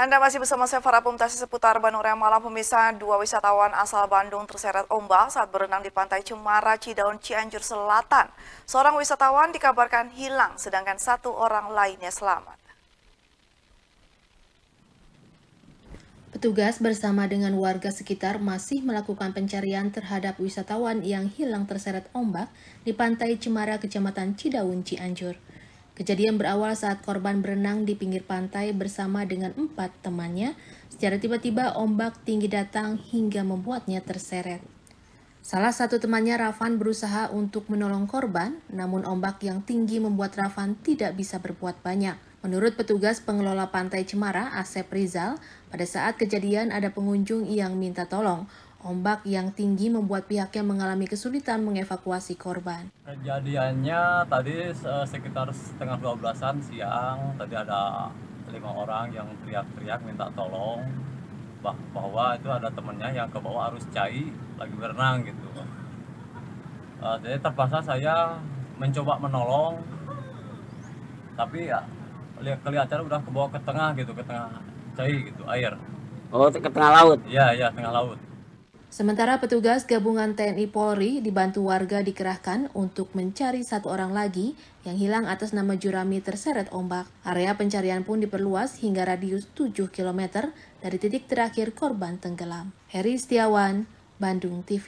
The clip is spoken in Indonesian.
Anda masih bersama saya Farah Pemtasi seputar Bandung Raya Malam. Pemirsa, dua wisatawan asal Bandung terseret ombak saat berenang di pantai Cemara, Cidaun, Cianjur Selatan. Seorang wisatawan dikabarkan hilang, sedangkan satu orang lainnya selamat. Petugas bersama dengan warga sekitar masih melakukan pencarian terhadap wisatawan yang hilang terseret ombak di pantai Cemara, Kecamatan Cidaun, Cianjur. Kejadian berawal saat korban berenang di pinggir pantai bersama dengan empat temannya. Secara tiba-tiba ombak tinggi datang hingga membuatnya terseret. Salah satu temannya Ravan berusaha untuk menolong korban, namun ombak yang tinggi membuat Ravan tidak bisa berbuat banyak. Menurut petugas pengelola pantai Cemara, Asep Rizal, pada saat kejadian ada pengunjung yang minta tolong. Ombak yang tinggi membuat pihaknya mengalami kesulitan mengevakuasi korban. Kejadiannya tadi eh, sekitar setengah 12-an siang, tadi ada lima orang yang teriak-teriak minta tolong bahwa itu ada temennya yang ke bawah arus cai lagi berenang gitu. Eh, jadi terpaksa saya mencoba menolong, tapi ya kelihatannya udah ke bawah ke tengah gitu, ke tengah cai gitu air. Oh, ke tengah laut? Iya, iya, tengah laut Sementara petugas gabungan TNI Polri dibantu warga dikerahkan untuk mencari satu orang lagi yang hilang atas nama jurami terseret ombak. Area pencarian pun diperluas hingga radius 7 km dari titik terakhir korban tenggelam. Heri Setiawan, Bandung TV.